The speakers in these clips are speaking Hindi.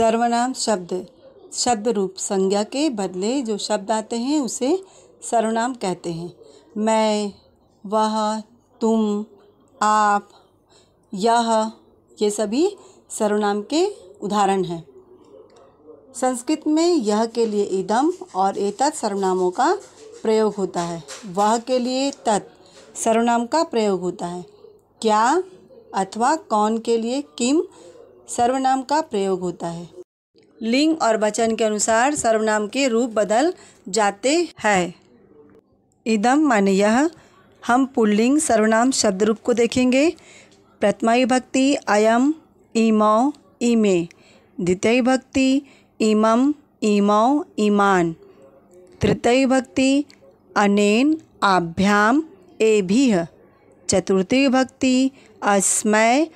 सर्वनाम शब्द शब्द रूप संज्ञा के बदले जो शब्द आते हैं उसे सर्वनाम कहते हैं मैं वह तुम आप यह ये सभी सर्वनाम के उदाहरण हैं संस्कृत में यह के लिए इदम और एतत् सर्वनामों का प्रयोग होता है वह के लिए तत् सर्वनाम का प्रयोग होता है क्या अथवा कौन के लिए किम सर्वनाम का प्रयोग होता है लिंग और वचन के अनुसार सर्वनाम के रूप बदल जाते हैं इदम माने यह हम पुल्लिंग सर्वनाम शब्द रूप को देखेंगे प्रथमा विभक्ति अयम इमौ इमे द्वितीय भक्ति इमम इमौ ईमान तृतीय भक्ति अनेन आभ्याम भी चतुर्थी विभक्ति अस्मय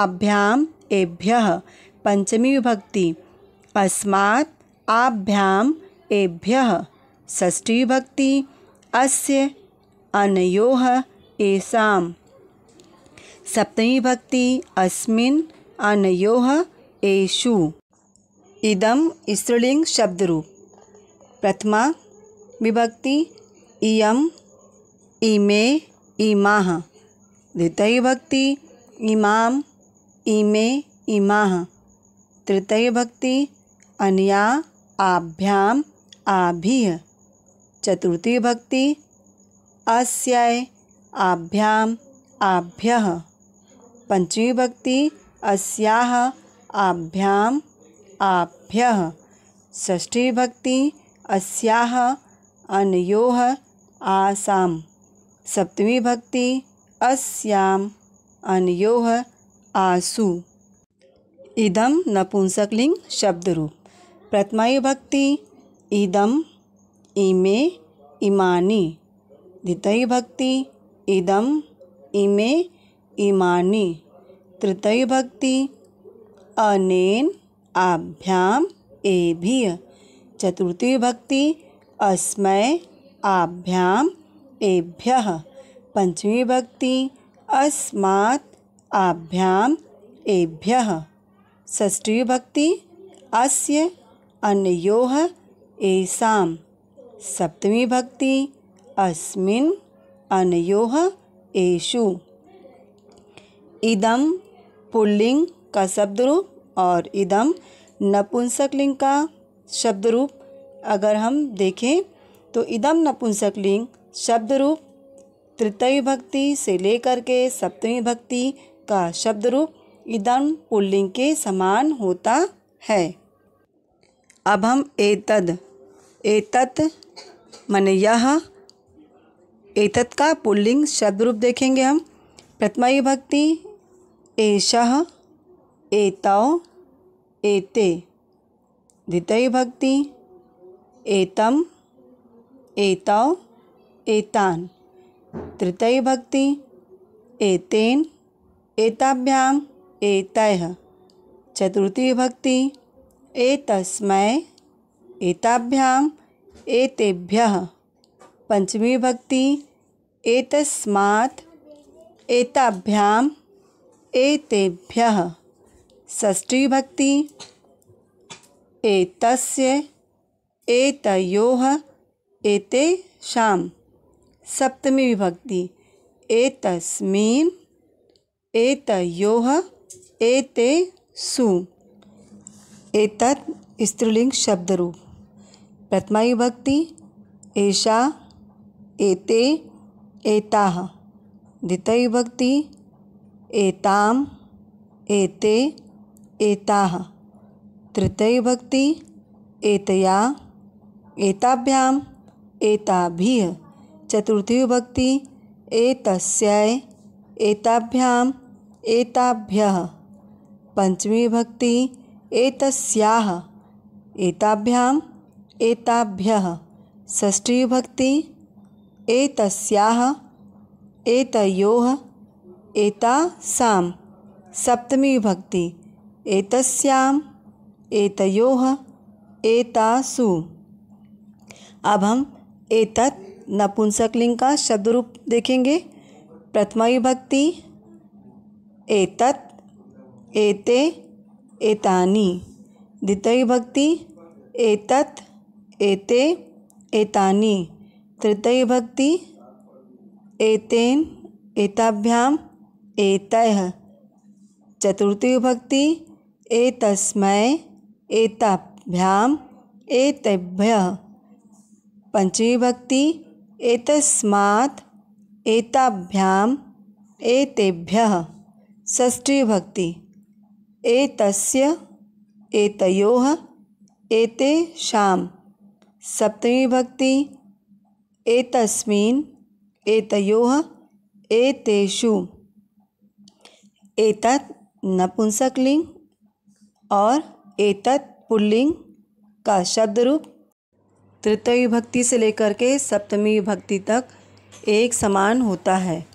आभ्याम एभ्य पंचमी विभक्ति अस्मात् आभ्याम एभ्य षष्ठी भक्ति अस्य अनयोह एसाम सप्तमी भक्ति अस्मिन् अनयोह एषु इदम स्त्रीलिंग शब्द रूप प्रथमा विभक्ति इयम इमे इमा द्वितीय भक्ति इमाम इमे इमा तृतीय भक्ति अनया आभ्याम आभिः चतुर्थी विभक्ति अस्य आभ्याम आभ्य पंचमी विभक्ति अस्याः आभ्याम आभ्य ष्ठी विभक्ति अस्याः अनो आसाम सप्तमी भक्ति अस्याम अनयोः आसु इदम नपुंसकलिंग शब्द रूप भक्ति इदम इमे इमानी द्वितीय भक्ति इदम इमे इमानी तृतीय भक्ति अनेन आभ्याम एभिय चतुर्थी भक्ति अस्मय आभ्याम एभ्य पंचमी भक्ति अस्मात् आभ्याम एभ्य षष्ठी भक्ति अस्य अन्योह ऐसा सप्तमी भक्ति अस्मिन् अनयोः एषु इदम पुल्लिंग का शब्द रूप और इदम नपुंसकलिंग का शब्द रूप अगर हम देखें तो इदम नपुंसकलिंग शब्द रूप तृतीय भक्ति से लेकर के सप्तमी भक्ति का शब्द रूप इदम पुल्लिंग के समान होता है अब हम एतद एतत मन यह एतत का पुल्लिंग शब्द रूप देखेंगे हम प्रथमा विभक्ति एष एतौ एते द्वितीय विभक्ति एतम एतौ एतान तृतीय विभक्ति एतेन एताभ्याम एतः चतुर्थी विभक्ति एतस्मै एताभ्याम् एतेभ्यः पंचमी भक्ति एतस्मात् एताभ्याम् एतेभ्यः षष्ठी भक्ति एतस्य एतयोः एतेषां सप्तमी विभक्ति एतस्मिन् एतयोः एतेषु एतत् स्त्रीलिंग शब्द रूप प्रथमा विभक्ति एषा एते एता द्वितीय विभक्ति एताम एते एता तृतीय विभक्ति एतया एताभ्याम एताभिः चतुर्थी विभक्ति एतस्य एताभ्याम एताभ्यः पंचमी विभक्ति एतस्याः एताभ्याम् एताभ्यः षष्ठीविभक्ति एतस्याः एतयोः एतासां सप्तमी विभक्ति एतस्याम एतयोः एतासु अब हम एतत् नपुंसकलिंग का शब्द रूप देखेंगे प्रथमा विभक्ति एतत् एते एतानी द्वितीय भक्ति एतत् एते एतानी तृतीय भक्ति एतेन एताभ्याम एतः चतुर्थी भक्ति एतस्मै एताभ्याम एतेभ्य पंचमी भक्ति एतस्मात् एताभ्याम एतेभ्य षष्ठी भक्ति एतस्य एते शाम सप्तमी भक्ति एतस्मिन् एतयोह एतेषु एतत् नपुंसकलिंग और एतत् पुल्लिंग का शब्द रूप तृतीय भक्ति से लेकर के सप्तमी विभक्ति तक एक समान होता है